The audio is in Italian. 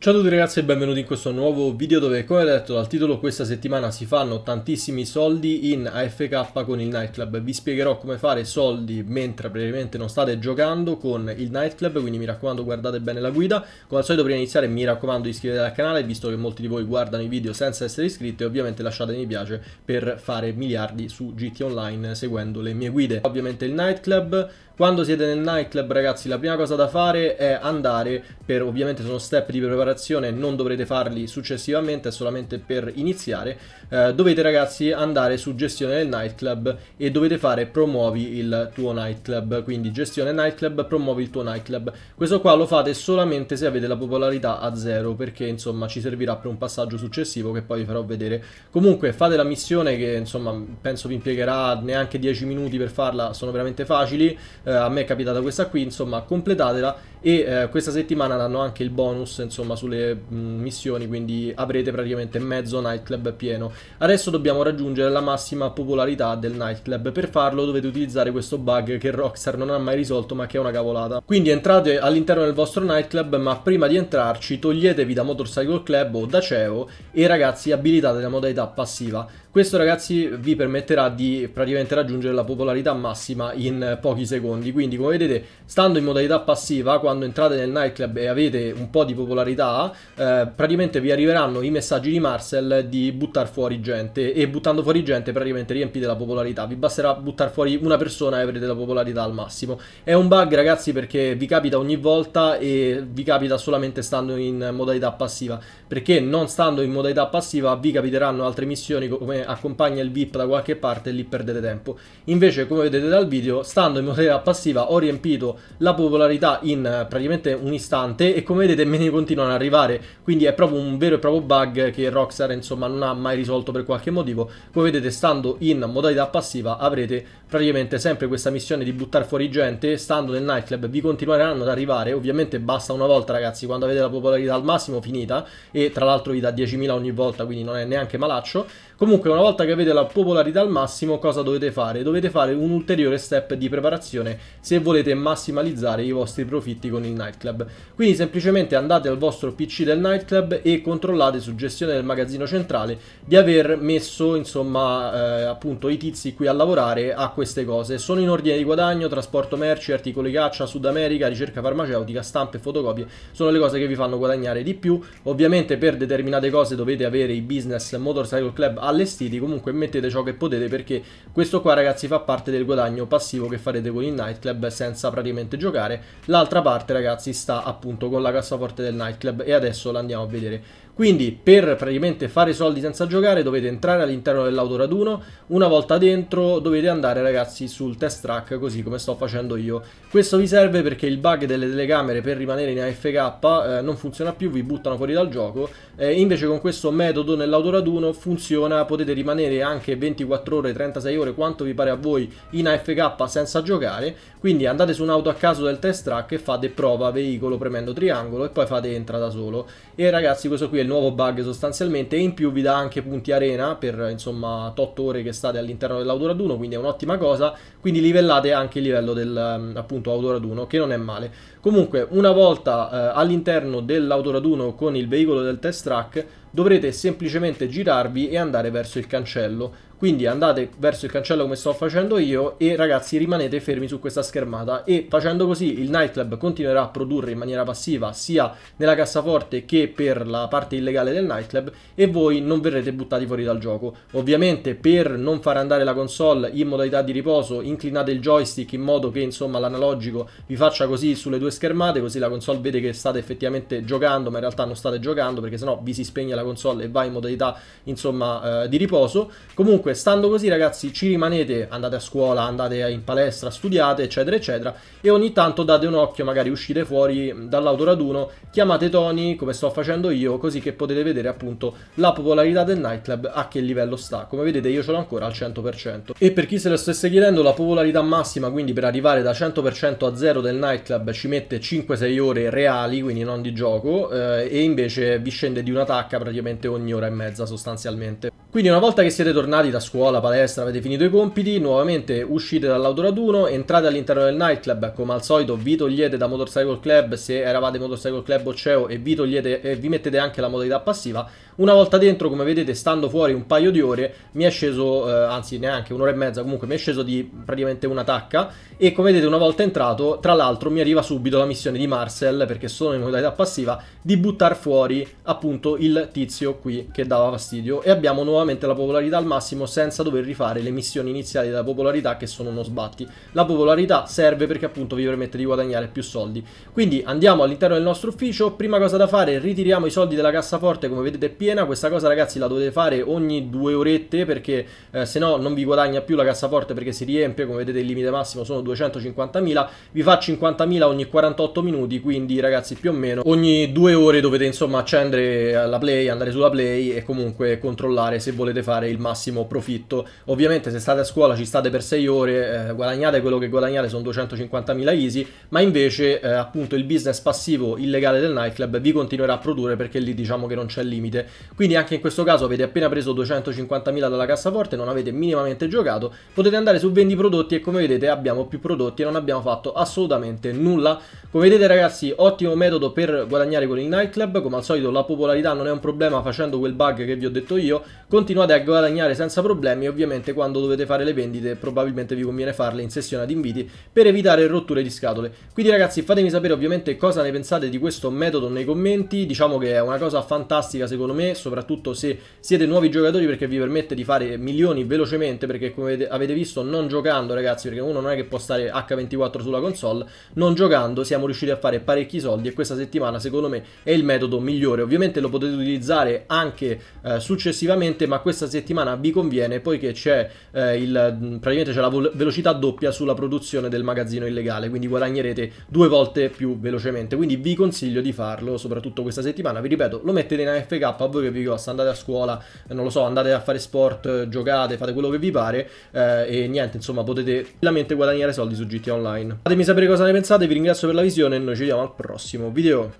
Ciao a tutti ragazzi e benvenuti in questo nuovo video dove come detto dal titolo questa settimana si fanno tantissimi soldi in AFK con il nightclub Vi spiegherò come fare soldi mentre praticamente non state giocando con il nightclub Quindi mi raccomando guardate bene la guida Come al solito prima di iniziare mi raccomando iscrivetevi al canale Visto che molti di voi guardano i video senza essere iscritti E Ovviamente lasciate mi piace per fare miliardi su GT Online seguendo le mie guide Ovviamente il nightclub quando siete nel nightclub ragazzi la prima cosa da fare è andare per ovviamente sono step di preparazione preparazione non dovrete farli successivamente, è solamente per iniziare, eh, dovete ragazzi andare su gestione del nightclub e dovete fare promuovi il tuo nightclub, quindi gestione nightclub, promuovi il tuo nightclub. Questo qua lo fate solamente se avete la popolarità a zero perché insomma ci servirà per un passaggio successivo che poi vi farò vedere. Comunque fate la missione che insomma penso vi impiegherà neanche 10 minuti per farla, sono veramente facili, eh, a me è capitata questa qui, insomma completatela e eh, questa settimana danno anche il bonus insomma sulle mh, missioni, quindi avrete praticamente mezzo nightclub pieno. Adesso dobbiamo raggiungere la massima popolarità del nightclub, per farlo dovete utilizzare questo bug che Rockstar non ha mai risolto ma che è una cavolata. Quindi entrate all'interno del vostro nightclub ma prima di entrarci toglietevi da Motorcycle Club o da CEO e ragazzi abilitate la modalità passiva. Questo ragazzi vi permetterà di praticamente raggiungere la popolarità massima in pochi secondi, quindi come vedete stando in modalità passiva quando entrate nel nightclub e avete un po' di popolarità eh, praticamente vi arriveranno i messaggi di Marcel di buttare fuori gente e buttando fuori gente praticamente riempite la popolarità. Vi basterà buttare fuori una persona e avrete la popolarità al massimo. È un bug ragazzi perché vi capita ogni volta e vi capita solamente stando in modalità passiva perché non stando in modalità passiva vi capiteranno altre missioni come accompagna il VIP da qualche parte e lì perdete tempo. Invece come vedete dal video stando in modalità passiva ho riempito la popolarità in eh, praticamente un istante e come vedete me ne continuano a arrivare, quindi è proprio un vero e proprio bug che Rockstar insomma non ha mai risolto per qualche motivo, come vedete stando in modalità passiva avrete praticamente sempre questa missione di buttare fuori gente, stando nel nightclub vi continueranno ad arrivare, ovviamente basta una volta ragazzi, quando avete la popolarità al massimo finita, e tra l'altro vi dà 10.000 ogni volta, quindi non è neanche malaccio, comunque una volta che avete la popolarità al massimo cosa dovete fare? Dovete fare un ulteriore step di preparazione se volete massimalizzare i vostri profitti con il nightclub, quindi semplicemente andate al vostro vostro PC del nightclub e controllate su gestione del magazzino centrale di aver messo insomma eh, appunto i tizi qui a lavorare a queste cose. Sono in ordine di guadagno, trasporto merci, articoli caccia, Sud America, ricerca farmaceutica, stampe, fotocopie, sono le cose che vi fanno guadagnare di più. Ovviamente per determinate cose dovete avere i business motorcycle club allestiti, comunque mettete ciò che potete perché questo qua ragazzi fa parte del guadagno passivo che farete con il nightclub senza praticamente giocare. L'altra parte ragazzi sta appunto con la cassaforte del nightclub e adesso la andiamo a vedere quindi per praticamente fare soldi senza giocare dovete entrare all'interno dell'auto raduno, una volta dentro dovete andare ragazzi sul test track così come sto facendo io. Questo vi serve perché il bug delle telecamere per rimanere in AFK eh, non funziona più, vi buttano fuori dal gioco, eh, invece con questo metodo nell'auto raduno funziona, potete rimanere anche 24 ore, 36 ore, quanto vi pare a voi in AFK senza giocare, quindi andate su un'auto a caso del test track e fate prova veicolo premendo triangolo e poi fate entra da solo. E ragazzi questo qui è nuovo bug sostanzialmente e in più vi dà anche punti arena per insomma 8 ore che state all'interno dell'autoraduno quindi è un'ottima cosa quindi livellate anche il livello del ehm, appunto autoraduno che non è male comunque una volta eh, all'interno dell'autoraduno con il veicolo del test track dovrete semplicemente girarvi e andare verso il cancello. Quindi andate verso il cancello come sto facendo io e ragazzi rimanete fermi su questa schermata e facendo così il nightclub continuerà a produrre in maniera passiva sia nella cassaforte che per la parte illegale del nightclub e voi non verrete buttati fuori dal gioco. Ovviamente per non far andare la console in modalità di riposo inclinate il joystick in modo che insomma l'analogico vi faccia così sulle due schermate così la console vede che state effettivamente giocando ma in realtà non state giocando perché sennò vi si spegne la console e va in modalità insomma eh, di riposo. Comunque stando così ragazzi ci rimanete, andate a scuola, andate in palestra, studiate eccetera eccetera e ogni tanto date un occhio, magari uscite fuori dall'auto raduno, chiamate Tony come sto facendo io così che potete vedere appunto la popolarità del nightclub a che livello sta. Come vedete io ce l'ho ancora al 100%. E per chi se lo stesse chiedendo la popolarità massima quindi per arrivare da 100% a 0 del nightclub ci mette 5-6 ore reali quindi non di gioco eh, e invece vi scende di una tacca praticamente ogni ora e mezza sostanzialmente. Quindi una volta che siete tornati da scuola, palestra, avete finito i compiti, nuovamente uscite dall'autoraduno, entrate all'interno del nightclub, come al solito vi togliete da Motorcycle Club se eravate Motorcycle Club o CEO e vi, togliete, e vi mettete anche la modalità passiva. Una volta dentro, come vedete, stando fuori un paio di ore, mi è sceso, eh, anzi neanche un'ora e mezza, comunque mi è sceso di praticamente una tacca e come vedete una volta entrato, tra l'altro mi arriva subito la missione di Marcel, perché sono in modalità passiva, di buttare fuori appunto il tizio qui che dava fastidio e abbiamo nuovamente nuovamente la popolarità al massimo senza dover rifare le missioni iniziali della popolarità che sono uno sbatti. La popolarità serve perché appunto vi permette di guadagnare più soldi. Quindi andiamo all'interno del nostro ufficio, prima cosa da fare ritiriamo i soldi della cassaforte come vedete è piena, questa cosa ragazzi la dovete fare ogni due orette perché eh, se no non vi guadagna più la cassaforte perché si riempie, come vedete il limite massimo sono 250.000, vi fa 50.000 ogni 48 minuti, quindi ragazzi più o meno ogni due ore dovete insomma accendere la play, andare sulla play e comunque controllare se se volete fare il massimo profitto. Ovviamente se state a scuola ci state per 6 ore, eh, guadagnate quello che guadagnate, sono 250.000 easy, ma invece eh, appunto il business passivo illegale del nightclub vi continuerà a produrre perché lì diciamo che non c'è limite. Quindi anche in questo caso avete appena preso 250.000 dalla cassaforte, non avete minimamente giocato, potete andare su vendi prodotti e come vedete abbiamo più prodotti e non abbiamo fatto assolutamente nulla. Come vedete ragazzi, ottimo metodo per guadagnare con il nightclub, come al solito la popolarità non è un problema facendo quel bug che vi ho detto io, Continuate a guadagnare senza problemi ovviamente quando dovete fare le vendite probabilmente vi conviene farle in sessione ad inviti per evitare rotture di scatole. Quindi ragazzi fatemi sapere ovviamente cosa ne pensate di questo metodo nei commenti, diciamo che è una cosa fantastica secondo me, soprattutto se siete nuovi giocatori perché vi permette di fare milioni velocemente perché come avete visto non giocando ragazzi perché uno non è che può stare H24 sulla console, non giocando siamo riusciti a fare parecchi soldi e questa settimana secondo me è il metodo migliore. Ovviamente lo potete utilizzare anche eh, successivamente ma questa settimana vi conviene poiché c'è eh, il, praticamente c'è la velocità doppia sulla produzione del magazzino illegale, quindi guadagnerete due volte più velocemente, quindi vi consiglio di farlo soprattutto questa settimana, vi ripeto, lo mettete in AFK a voi che vi costa, andate a scuola, eh, non lo so, andate a fare sport, eh, giocate, fate quello che vi pare eh, e niente, insomma, potete veramente guadagnare soldi su GTA Online. Fatemi sapere cosa ne pensate, vi ringrazio per la visione e noi ci vediamo al prossimo video.